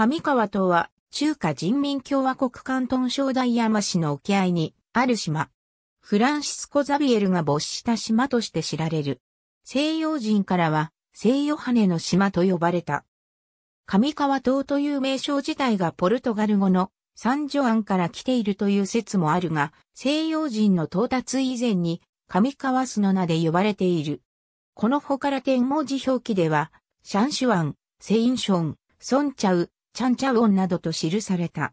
上川島は、中華人民共和国関東省大山市の沖合に、ある島。フランシスコ・ザビエルが没した島として知られる。西洋人からは、西ヨハネの島と呼ばれた。上川島という名称自体がポルトガル語のサンジョアンから来ているという説もあるが、西洋人の到達以前に上川洲の名で呼ばれている。この他から天文字表記では、シャンシュアン、セインション、ソンチャウ、チャンチャウォンなどと記された。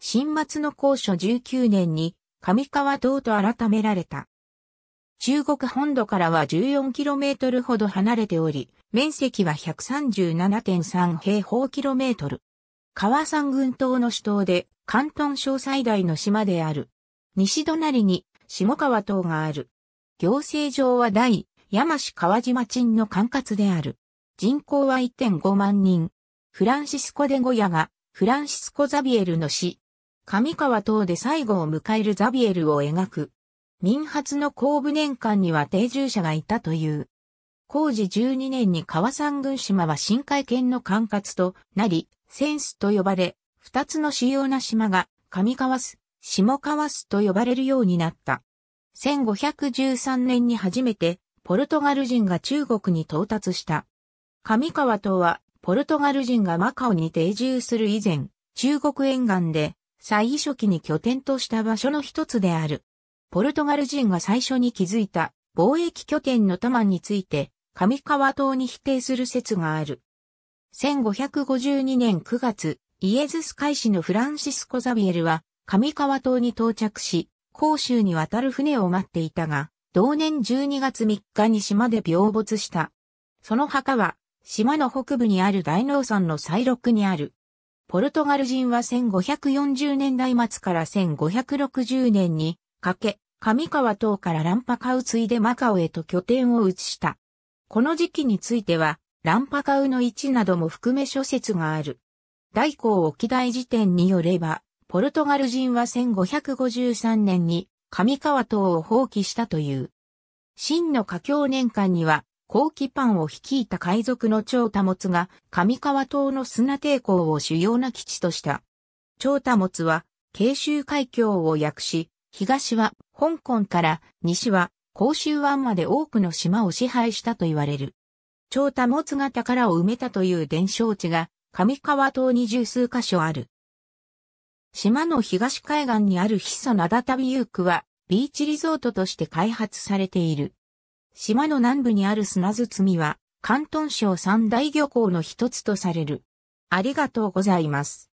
新末の高所19年に上川島と改められた。中国本土からは 14km ほど離れており、面積は137.3平方キロメートル。川山群島の主島で、関東省最大の島である。西隣に下川島がある。行政上は大山市川島鎮の管轄である。人口は1.5万人。フランシスコ・デ・ゴヤが、フランシスコ・ザビエルの死、上川等で最後を迎えるザビエルを描く。民発の後部年間には定住者がいたという。工事12年に川山群島は深海圏の管轄となり、センスと呼ばれ、二つの主要な島が上川ス、下川スと呼ばれるようになった。1513年に初めてポルトガル人が中国に到達した。上川島はポルトガル人がマカオに定住する以前、中国沿岸で最初期に拠点とした場所の一つである。ポルトガル人が最初に築いた貿易拠点のタマンについて、上川島に否定する説がある。1552年9月、イエズス海士のフランシスコ・ザビエルは、上川島に到着し、甲州に渡る船を待っていたが、同年12月3日に島で病没した。その墓は、島の北部にある大農山の西麓にある。ポルトガル人は1540年代末から1560年にかけ、上川等からランパカウいでマカオへと拠点を移した。この時期については、ランパカウの位置なども含め諸説がある。大公沖大辞典によれば、ポルトガル人は1553年に上川島を放棄したという。真の華経年間には、後期パンを率いた海賊の長多物が上川島の砂抵抗を主要な基地とした。長多物は慶州海峡を訳し、東は香港から西は甲州湾まで多くの島を支配したと言われる。長多物が宝を埋めたという伝承地が上川島に十数箇所ある。島の東海岸にあるヒソビユークはビーチリゾートとして開発されている。島の南部にある砂包みは、関東省三大漁港の一つとされる。ありがとうございます。